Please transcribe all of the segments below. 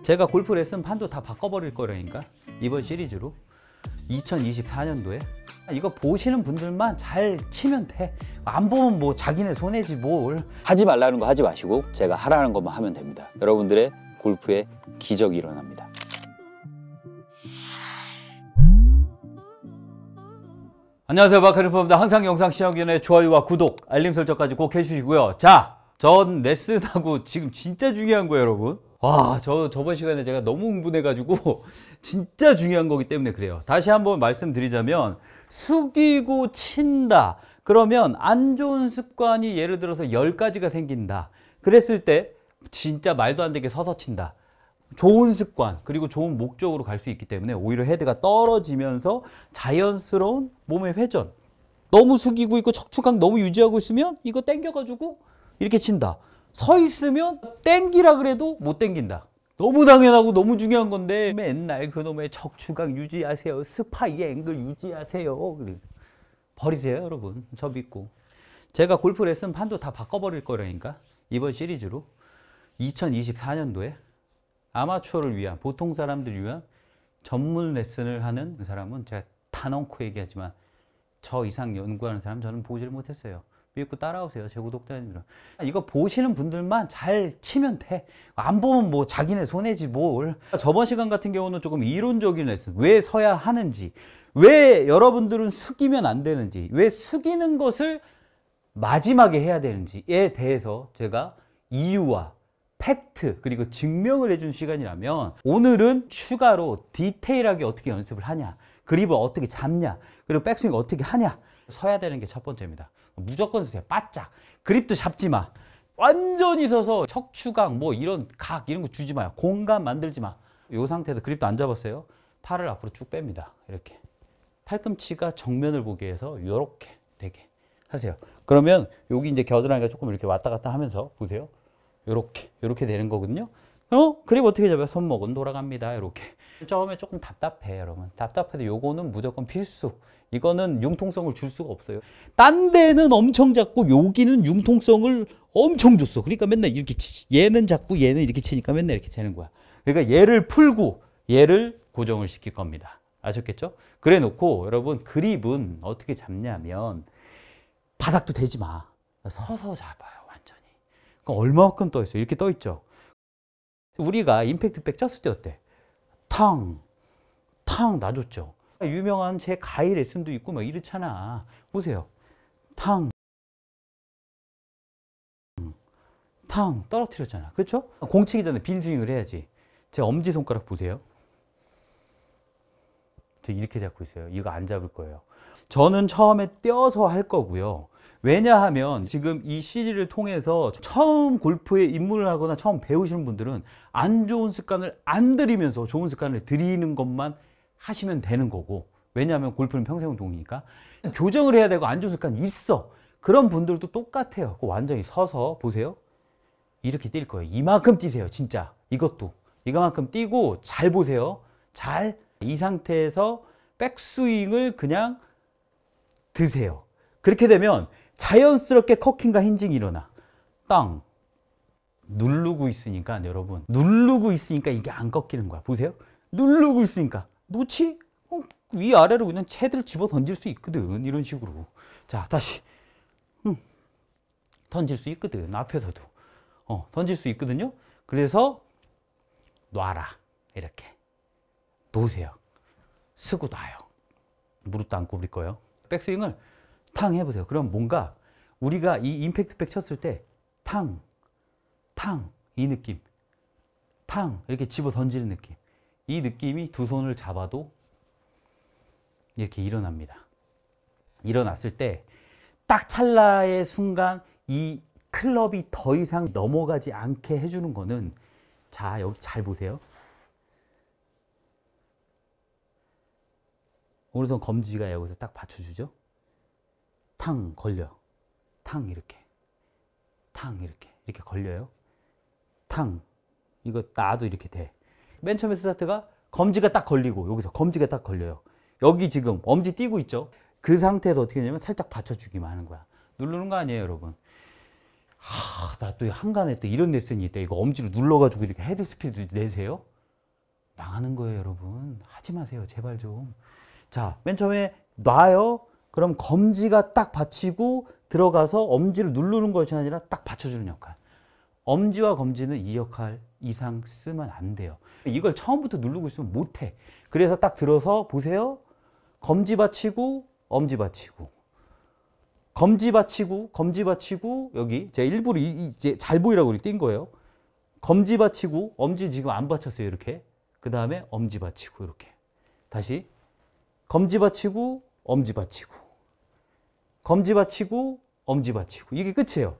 제가 골프 레슨 판도 다 바꿔버릴 거라니까 이번 시리즈로 2024년도에 이거 보시는 분들만 잘 치면 돼 안 보면 뭐 자기네 손해지 뭘 하지 말라는 거 하지 마시고 제가 하라는 것만 하면 됩니다 여러분들의 골프에 기적이 일어납니다 안녕하세요 마카리프입니다 항상 영상 시청전에 좋아요와 구독 알림 설정까지 꼭 해주시고요 자전 레슨하고 지금 진짜 중요한 거예요 여러분 와저 저번 시간에 제가 너무 흥분해 가지고 진짜 중요한 거기 때문에 그래요 다시 한번 말씀드리자면 숙이고 친다 그러면 안 좋은 습관이 예를 들어서 10가지가 생긴다 그랬을 때 진짜 말도 안 되게 서서 친다 좋은 습관 그리고 좋은 목적으로 갈 수 있기 때문에 오히려 헤드가 떨어지면서 자연스러운 몸의 회전 너무 숙이고 있고 척추각 너무 유지하고 있으면 이거 땡겨가지고 이렇게 친다. 서 있으면 땡기라 그래도 못 땡긴다. 너무 당연하고 너무 중요한 건데 맨날 그놈의 적추각 유지하세요. 스파이 앵글 유지하세요. 버리세요 여러분. 저 믿고. 제가 골프 레슨 판도 다 바꿔버릴 거라니까. 이번 시리즈로. 2024년도에 아마추어를 위한 보통 사람들 위한 전문 레슨을 하는 그 사람은 제가 단언코 얘기하지만 저 이상 연구하는 사람 저는 보지 못했어요. 믿고 따라오세요. 제 구독자님들은. 이거 보시는 분들만 잘 치면 돼. 안 보면 뭐 자기네 손해지 뭘. 저번 시간 같은 경우는 조금 이론적인 레슨. 왜 서야 하는지. 왜 여러분들은 숙이면 안 되는지. 왜 숙이는 것을 마지막에 해야 되는지에 대해서 제가 이유와 팩트 그리고 증명을 해 준 시간이라면 오늘은 추가로 디테일하게 어떻게 연습을 하냐 그립을 어떻게 잡냐 그리고 백스윙 어떻게 하냐 서야 되는 게 첫 번째입니다. 무조건 서세요. 바짝. 그립도 잡지 마. 완전히 서서 척추강뭐 이런 각 이런 거 주지 마요. 공간 만들지 마. 이 상태에서 그립도 안 잡았어요. 팔을 앞으로 쭉 뺍니다. 이렇게. 팔꿈치가 정면을 보기위 해서 이렇게 되게 하세요. 그러면 여기 이제 겨드랑이가 조금 이렇게 왔다 갔다 하면서 보세요. 이렇게 이렇게 되는 거거든요. 어? 그립 어떻게 잡아요? 손목은 돌아갑니다. 이렇게. 처음에 조금 답답해 여러분 답답해도 요거는 무조건 필수 이거는 융통성을 줄 수가 없어요 딴 데는 엄청 작고 여기는 융통성을 엄청 줬어 그러니까 맨날 이렇게 치지 얘는 작고 얘는 이렇게 치니까 맨날 이렇게 치는 거야 그러니까 얘를 풀고 얘를 고정을 시킬 겁니다 아셨겠죠? 그래 놓고 여러분 그립은 어떻게 잡냐면 바닥도 대지 마 서서 잡아요 완전히 그럼 얼마만큼 떠 있어요 이렇게 떠 있죠 우리가 임팩트 백 쳤을 때 어때? 탕, 탕 놔줬죠. 유명한 제 가이 레슨도 있고 막 이렇잖아. 보세요. 탕, 탕 떨어뜨렸잖아. 그렇죠? 공 치기 전에 빈스윙을 해야지. 제 엄지손가락 보세요. 이렇게 잡고 있어요. 이거 안 잡을 거예요. 저는 처음에 떼어서 할 거고요. 왜냐하면 지금 이 시리를 통해서 처음 골프에 입문을 하거나 처음 배우시는 분들은 안 좋은 습관을 안 들이면서 좋은 습관을 들이는 것만 하시면 되는 거고 왜냐하면 골프는 평생 운동이니까 교정을 해야 되고 안 좋은 습관 이 있어 그런 분들도 똑같아요 그 완전히 서서 보세요 이렇게 뛸 거예요 이만큼 뛰세요 진짜 이것도 이만큼 뛰고 잘 보세요 잘 이 상태에서 백스윙을 그냥 드세요 그렇게 되면 자연스럽게 커킹과 힌징이 일어나. 땅. 누르고 있으니까 여러분 누르고 있으니까 이게 안 꺾이는 거야 보세요 누르고 있으니까 놓지? 어, 위아래로 그냥 채들 집어 던질 수 있거든 이런 식으로 자 다시 음, 던질 수 있거든 앞에서도 어, 던질 수 있거든요 그래서 놔라 이렇게 놓으세요 쓰고 놔요 무릎도 안 굽릴 거예요 백스윙을 탕 해보세요. 그럼 뭔가 우리가 이 임팩트백 쳤을 때 탕, 탕 이 느낌 탕 이렇게 집어 던지는 느낌 이 느낌이 두 손을 잡아도 이렇게 일어납니다. 일어났을 때 딱 찰나의 순간 이 클럽이 더 이상 넘어가지 않게 해주는 거는 자 여기 잘 보세요. 오른손 검지가 여기서 딱 받쳐주죠. 탕 걸려. 탕 이렇게. 탕 이렇게. 이렇게 걸려요. 탕. 이거 나도 이렇게 돼. 맨 처음에 스타트가 검지가 딱 걸리고 여기서 검지가 딱 걸려요. 여기 지금 엄지 띄고 있죠. 그 상태에서 어떻게 되냐면 살짝 받쳐주기만 하는 거야. 누르는 거 아니에요, 여러분. 하, 나 또 한간에 또 이런 레슨이 있다. 이거 엄지로 눌러가지고 이렇게 헤드 스피드 내세요? 망하는 거예요, 여러분. 하지 마세요, 제발 좀. 자, 맨 처음에 놔요. 그럼 검지가 딱 받치고 들어가서 엄지를 누르는 것이 아니라 딱 받쳐주는 역할. 엄지와 검지는 이 역할 이상 쓰면 안 돼요. 이걸 처음부터 누르고 있으면 못해. 그래서 딱 들어서 보세요. 검지 받치고 엄지 받치고 검지 받치고 검지 받치고 여기 제가 일부러 이제 잘 보이라고 띈 거예요. 검지 받치고 엄지 지금 안 받쳤어요 이렇게. 그 다음에 엄지 받치고 이렇게. 다시 검지 받치고 엄지 받치고 검지받치고 엄지받치고 이게 끝이에요.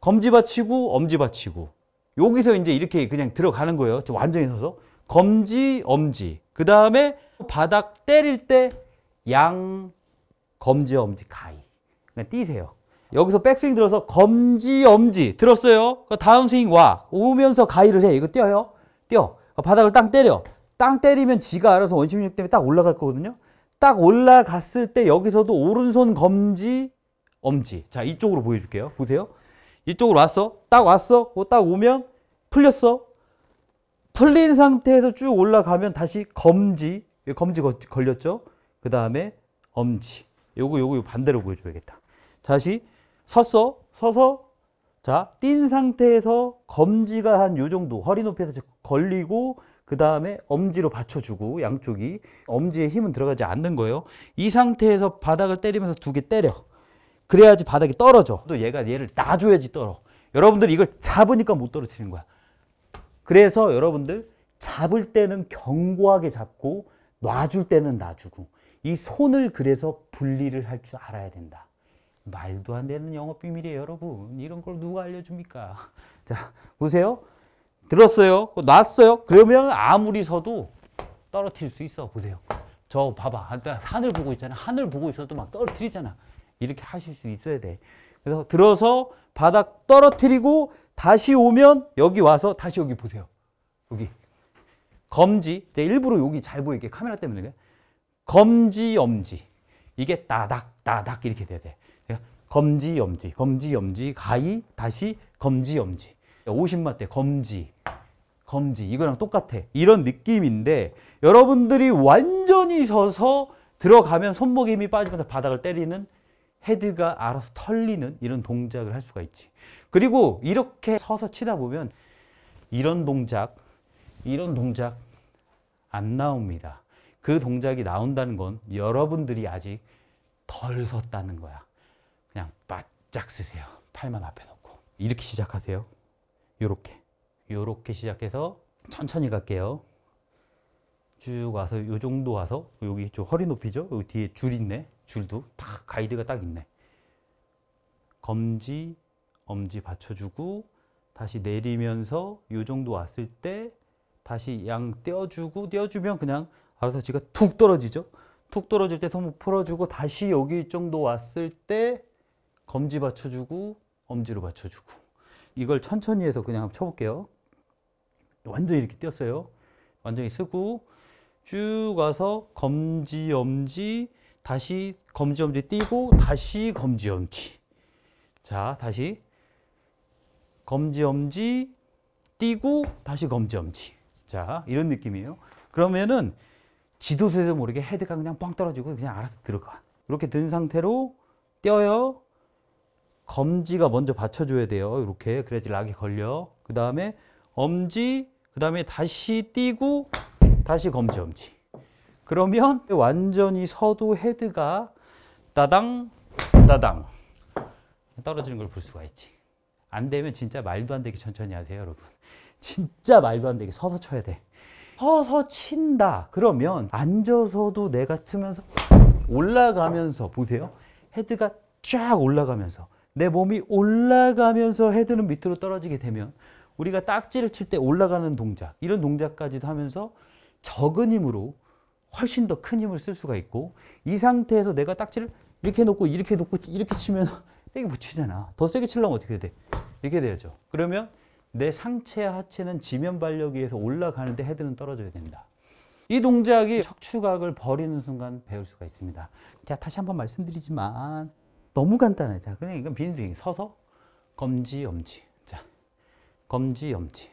검지받치고 엄지받치고 여기서 이제 이렇게 그냥 들어가는 거예요. 저 완전히 서서 검지 엄지 그 다음에 바닥 때릴 때 양 검지 엄지 가위 그냥 뛰세요. 여기서 백스윙 들어서 검지 엄지 들었어요. 그 다음 스윙 와 오면서 가위를 해 이거 뛰어요. 뛰어 바닥을 땅 때려 땅 때리면 지가 알아서 원심력 때문에 딱 올라갈 거거든요. 딱 올라갔을 때 여기서도 오른손 검지 엄지 자 이쪽으로 보여줄게요 보세요 이쪽으로 왔어 딱 왔어 어, 딱 오면 풀렸어 풀린 상태에서 쭉 올라가면 다시 검지 검지 걸렸죠 그 다음에 엄지 요거 요거 요 반대로 보여줘야겠다 다시 섰어 서서 자뛴 상태에서 검지가 한 요 정도 허리 높이에서 걸리고 그 다음에 엄지로 받쳐주고 양쪽이 엄지에 힘은 들어가지 않는 거예요. 이 상태에서 바닥을 때리면서 두 개 때려. 그래야지 바닥이 떨어져. 또 얘가 얘를 놔줘야지 떨어. 여러분들 이걸 잡으니까 못 떨어뜨리는 거야. 그래서 여러분들 잡을 때는 견고하게 잡고 놔줄 때는 놔주고 이 손을 그래서 분리를 할 줄 알아야 된다. 말도 안 되는 영업 비밀이에요, 여러분. 이런 걸 누가 알려줍니까? 자, 보세요. 들었어요? 놨어요? 그러면 아무리 서도 떨어뜨릴 수 있어. 보세요. 저 봐봐. 하늘 보고 있잖아. 하늘 보고 있어도 막 떨어뜨리잖아. 이렇게 하실 수 있어야 돼. 그래서 들어서 바닥 떨어뜨리고 다시 오면 여기 와서 다시 여기 보세요. 여기. 검지. 제 일부러 여기 잘 보이게 카메라 때문에 검지, 엄지. 이게 따닥, 따닥 이렇게 돼야 돼. 그러니까 검지, 엄지, 검지, 엄지, 가위, 다시 검지, 엄지. 50마대 검지 검지 이거랑 똑같아 이런 느낌인데 여러분들이 완전히 서서 들어가면 손목 에 힘이 빠지면서 바닥을 때리는 헤드가 알아서 털리는 이런 동작을 할 수가 있지 그리고 이렇게 서서 치다 보면 이런 동작 이런 동작 안 나옵니다 그 동작이 나온다는 건 여러분들이 아직 덜 섰다는 거야 그냥 바짝 쓰세요 팔만 앞에 놓고 이렇게 시작하세요 요렇게 요렇게 시작해서 천천히 갈게요 쭉 와서 요 정도 와서 여기 좀 허리 높이죠 여기 뒤에 줄 있네 줄도 딱 가이드가 딱 있네 검지 엄지 받쳐주고 다시 내리면서 요 정도 왔을 때 다시 양 떼어주고 떼어주면 그냥 알아서 지가 툭 떨어지죠 툭 떨어질 때 손목 풀어주고 다시 여기 정도 왔을 때 검지 받쳐주고 엄지로 받쳐주고 이걸 천천히 해서 그냥 한번 쳐볼게요. 완전히 이렇게 띄었어요. 완전히 쓰고 쭉 와서 검지, 엄지, 다시 검지, 엄지 띄고 다시 검지, 엄지. 자, 다시 검지, 엄지 띄고 다시 검지, 엄지. 자, 이런 느낌이에요. 그러면은 지도세도 모르게 헤드가 그냥 뻥 떨어지고 그냥 알아서 들어가. 이렇게 든 상태로 떼어요. 검지가 먼저 받쳐줘야 돼요. 이렇게 그래야지 락이 걸려. 그 다음에 엄지, 그 다음에 다시 띄고 다시 검지 엄지. 그러면 완전히 서도 헤드가 따당 따당 떨어지는 걸 볼 수가 있지. 안 되면 진짜 말도 안 되게 천천히 하세요, 여러분. 진짜 말도 안 되게 서서 쳐야 돼. 서서 친다. 그러면 앉아서도 내가 치면서 올라가면서 보세요. 헤드가 쫙 올라가면서 내 몸이 올라가면서 헤드는 밑으로 떨어지게 되면 우리가 딱지를 칠 때 올라가는 동작 이런 동작까지도 하면서 적은 힘으로 훨씬 더 큰 힘을 쓸 수가 있고 이 상태에서 내가 딱지를 이렇게 놓고 이렇게 놓고 이렇게 치면 세게 붙이잖아더 세게 치려면 어떻게 돼? 이렇게 돼야죠. 그러면 내상체 하체는 지면 발력에 위서 올라가는데 헤드는 떨어져야 된다. 이 동작이 척추각을 버리는 순간 배울 수가 있습니다. 자 다시 한번 말씀드리지만 너무 간단해. 자, 그냥 이건 비닐이 서서 검지, 엄지. 자, 검지, 엄지.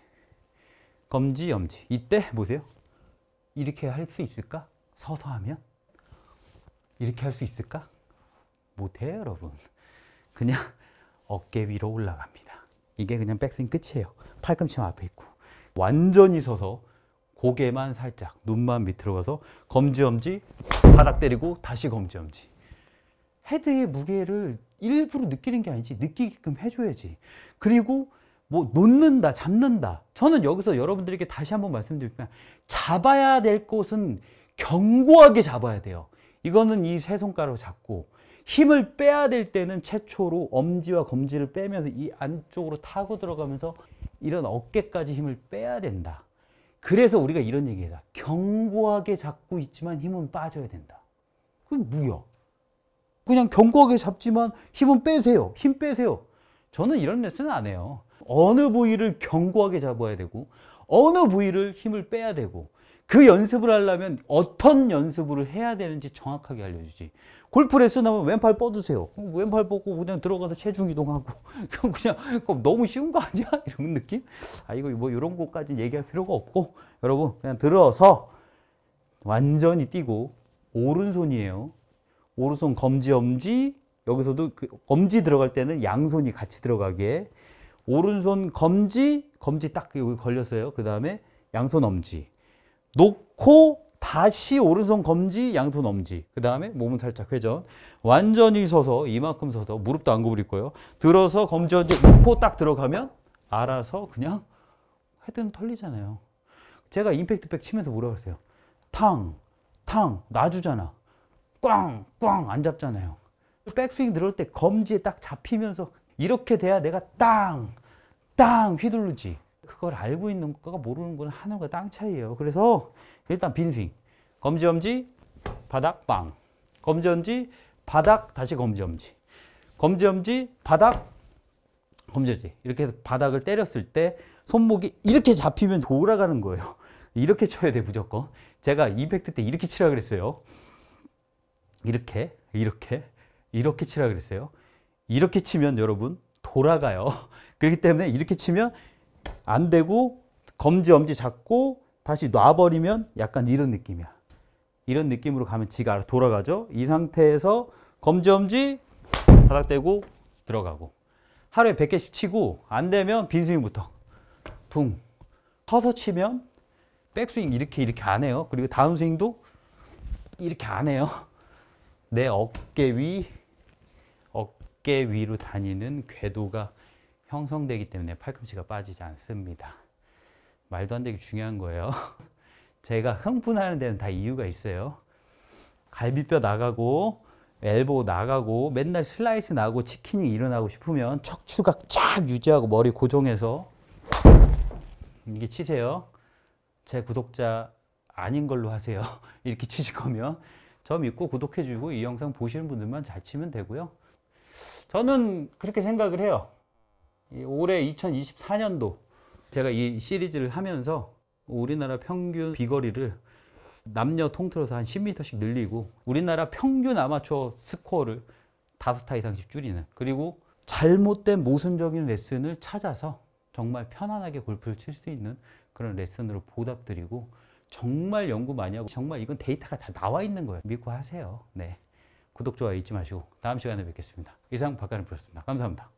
검지, 엄지. 이때 보세요. 이렇게 할 수 있을까? 서서 하면? 이렇게 할 수 있을까? 못해요, 여러분. 그냥 어깨 위로 올라갑니다. 이게 그냥 백스윙 끝이에요. 팔꿈치 앞에 있고. 완전히 서서 고개만 살짝, 눈만 밑으로 가서 검지, 엄지, 바닥 때리고 다시 검지, 엄지. 헤드의 무게를 일부러 느끼는 게 아니지 느끼게끔 해줘야지 그리고 뭐 놓는다 잡는다 저는 여기서 여러분들에게 다시 한번 말씀드리면 잡아야 될곳은 견고하게 잡아야 돼요 이거는 이 세 손가락으로 잡고 힘을 빼야 될 때는 최초로 엄지와 검지를 빼면서 이 안쪽으로 타고 들어가면서 이런 어깨까지 힘을 빼야 된다 그래서 우리가 이런 얘기해다 견고하게 잡고 있지만 힘은 빠져야 된다 그건 뭐야 그냥 견고하게 잡지만 힘은 빼세요. 힘 빼세요. 저는 이런 레슨은 안 해요. 어느 부위를 견고하게 잡아야 되고 어느 부위를 힘을 빼야 되고 그 연습을 하려면 어떤 연습을 해야 되는지 정확하게 알려주지 골프 레슨 하면 왼팔 뻗으세요 왼팔 뻗고 그냥 들어가서 체중 이동하고 그냥 너무 쉬운 거 아니야? 이런 느낌? 아 이거 뭐 이런 거까지 얘기할 필요가 없고 여러분 그냥 들어서 완전히 뛰고 오른손이에요 오른손 검지 엄지 여기서도 그엄지 들어갈 때는 양손이 같이 들어가게 오른손 검지 검지 딱 여기 걸렸어요 그 다음에 양손 엄지 놓고 다시 오른손 검지 양손 엄지 그 다음에 몸은 살짝 회전 완전히 서서 이만큼 서서 무릎도 안 구부릴 거예요 들어서 검지 엄지 놓고 딱 들어가면 알아서 그냥 헤드는 털리잖아요 제가 임팩트백 치면서 뭐라 그랬어요 탕 탕 놔주잖아 꽝꽝 안 잡잖아요. 백스윙 들어올 때 검지에 딱 잡히면서 이렇게 돼야 내가 땅! 땅! 휘두르지. 그걸 알고 있는 것과 모르는 건 하늘과 땅 차이예요. 그래서 일단 빈스윙. 검지, 엄지, 바닥, 빵. 검지, 엄지, 바닥, 다시 검지, 엄지. 검지, 엄지, 바닥, 검지, 엄지. 이렇게 해서 바닥을 때렸을 때 손목이 이렇게 잡히면 돌아가는 거예요. 이렇게 쳐야 돼, 무조건. 제가 임팩트 때 이렇게 치라 그랬어요. 이렇게 이렇게 이렇게 치라 그랬어요. 이렇게 치면 여러분 돌아가요. 그렇기 때문에 이렇게 치면 안 되고 검지 엄지 잡고 다시 놔버리면 약간 이런 느낌이야. 이런 느낌으로 가면 지가 돌아가죠. 이 상태에서 검지 엄지 바닥 대고 들어가고 하루에 100개씩 치고 안 되면 빈스윙부터 둥 서서 치면 백스윙 이렇게 이렇게 안 해요. 그리고 다운스윙도 이렇게 안 해요. 내 어깨 위, 어깨 위로 다니는 궤도가 형성되기 때문에 팔꿈치가 빠지지 않습니다. 말도 안 되게 중요한 거예요. 제가 흥분하는 데는 다 이유가 있어요. 갈비뼈 나가고 엘보 나가고 맨날 슬라이스 나고 치킨이 일어나고 싶으면 척추각 쫙 유지하고 머리 고정해서 이게 치세요. 제 구독자 아닌 걸로 하세요. 이렇게 치실 거면 저 믿고 구독해주고 이 영상 보시는 분들만 잘 치면 되고요. 저는 그렇게 생각을 해요. 올해 2024년도 제가 이 시리즈를 하면서 우리나라 평균 비거리를 남녀 통틀어서 한 10m씩 늘리고 우리나라 평균 아마추어 스코어를 5타 이상씩 줄이는 그리고 잘못된 모순적인 레슨을 찾아서 정말 편안하게 골프를 칠 수 있는 그런 레슨으로 보답드리고 정말 연구 많이 하고 정말 이건 데이터가 다 나와 있는 거예요. 믿고 하세요. 네. 구독, 좋아요 잊지 마시고 다음 시간에 뵙겠습니다. 이상 박가는 프로였습니다. 감사합니다.